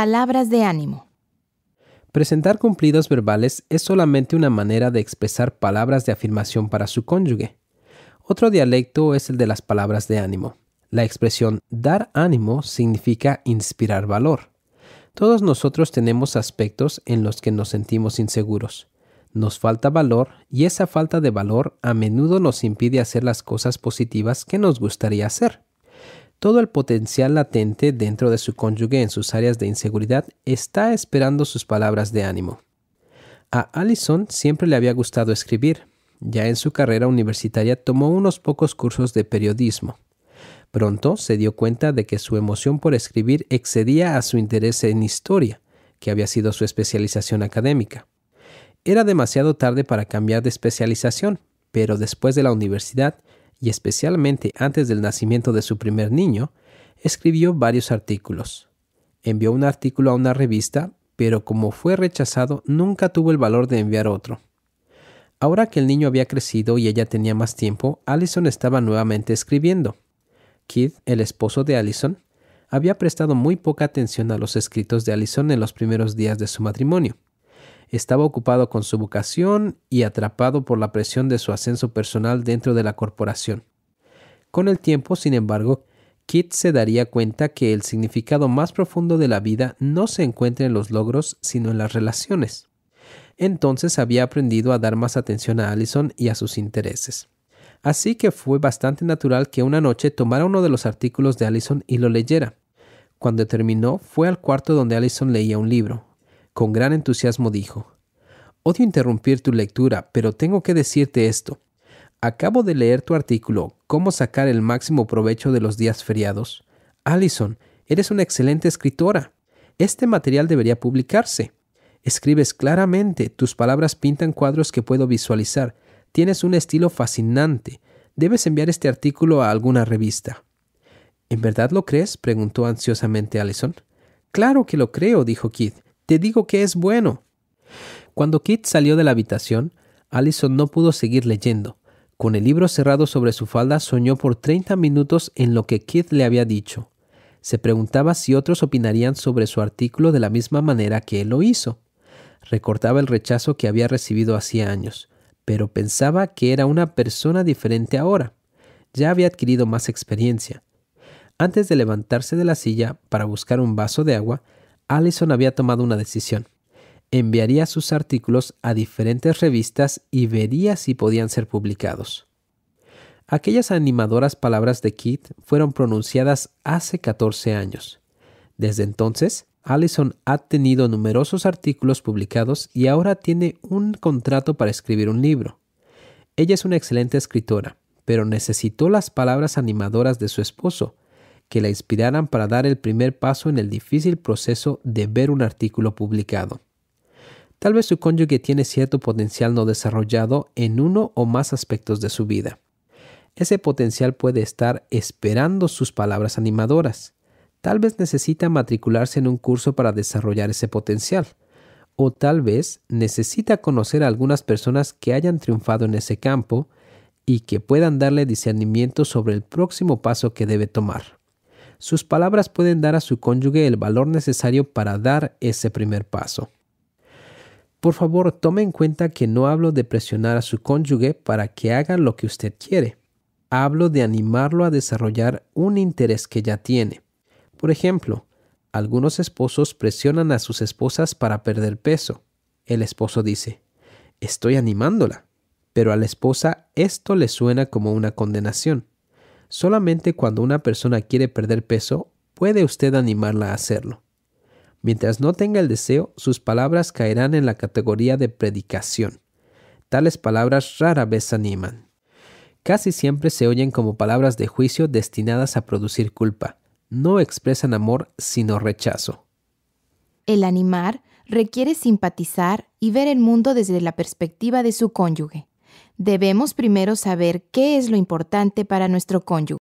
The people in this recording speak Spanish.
Palabras de ánimo. Presentar cumplidos verbales es solamente una manera de expresar palabras de afirmación para su cónyuge. Otro dialecto es el de las palabras de ánimo. La expresión dar ánimo significa inspirar valor. Todos nosotros tenemos aspectos en los que nos sentimos inseguros. Nos falta valor y esa falta de valor a menudo nos impide hacer las cosas positivas que nos gustaría hacer. Todo el potencial latente dentro de su cónyuge en sus áreas de inseguridad está esperando sus palabras de ánimo. A Allison siempre le había gustado escribir. Ya en su carrera universitaria tomó unos pocos cursos de periodismo. Pronto se dio cuenta de que su emoción por escribir excedía a su interés en historia, que había sido su especialización académica. Era demasiado tarde para cambiar de especialización, pero después de la universidad y especialmente antes del nacimiento de su primer niño, escribió varios artículos. Envió un artículo a una revista, pero como fue rechazado nunca tuvo el valor de enviar otro. Ahora que el niño había crecido y ella tenía más tiempo, Allison estaba nuevamente escribiendo. Keith, el esposo de Allison, había prestado muy poca atención a los escritos de Allison en los primeros días de su matrimonio estaba ocupado con su vocación y atrapado por la presión de su ascenso personal dentro de la corporación. Con el tiempo, sin embargo, Kit se daría cuenta que el significado más profundo de la vida no se encuentra en los logros, sino en las relaciones. Entonces había aprendido a dar más atención a Allison y a sus intereses. Así que fue bastante natural que una noche tomara uno de los artículos de Allison y lo leyera. Cuando terminó, fue al cuarto donde Allison leía un libro, con gran entusiasmo dijo, Odio interrumpir tu lectura, pero tengo que decirte esto. Acabo de leer tu artículo, Cómo sacar el máximo provecho de los días feriados. Allison, eres una excelente escritora. Este material debería publicarse. Escribes claramente, tus palabras pintan cuadros que puedo visualizar. Tienes un estilo fascinante. Debes enviar este artículo a alguna revista. ¿En verdad lo crees? preguntó ansiosamente Allison. Claro que lo creo, dijo Keith. Te digo que es bueno. Cuando Kit salió de la habitación, Allison no pudo seguir leyendo. Con el libro cerrado sobre su falda, soñó por 30 minutos en lo que Kit le había dicho. Se preguntaba si otros opinarían sobre su artículo de la misma manera que él lo hizo. Recortaba el rechazo que había recibido hacía años, pero pensaba que era una persona diferente ahora. Ya había adquirido más experiencia. Antes de levantarse de la silla para buscar un vaso de agua, Allison había tomado una decisión. Enviaría sus artículos a diferentes revistas y vería si podían ser publicados. Aquellas animadoras palabras de Kit fueron pronunciadas hace 14 años. Desde entonces, Allison ha tenido numerosos artículos publicados y ahora tiene un contrato para escribir un libro. Ella es una excelente escritora, pero necesitó las palabras animadoras de su esposo, que la inspiraran para dar el primer paso en el difícil proceso de ver un artículo publicado. Tal vez su cónyuge tiene cierto potencial no desarrollado en uno o más aspectos de su vida. Ese potencial puede estar esperando sus palabras animadoras. Tal vez necesita matricularse en un curso para desarrollar ese potencial. O tal vez necesita conocer a algunas personas que hayan triunfado en ese campo y que puedan darle discernimiento sobre el próximo paso que debe tomar sus palabras pueden dar a su cónyuge el valor necesario para dar ese primer paso. Por favor, tome en cuenta que no hablo de presionar a su cónyuge para que haga lo que usted quiere. Hablo de animarlo a desarrollar un interés que ya tiene. Por ejemplo, algunos esposos presionan a sus esposas para perder peso. El esposo dice, estoy animándola. Pero a la esposa esto le suena como una condenación. Solamente cuando una persona quiere perder peso, puede usted animarla a hacerlo. Mientras no tenga el deseo, sus palabras caerán en la categoría de predicación. Tales palabras rara vez animan. Casi siempre se oyen como palabras de juicio destinadas a producir culpa. No expresan amor, sino rechazo. El animar requiere simpatizar y ver el mundo desde la perspectiva de su cónyuge debemos primero saber qué es lo importante para nuestro cónyuge.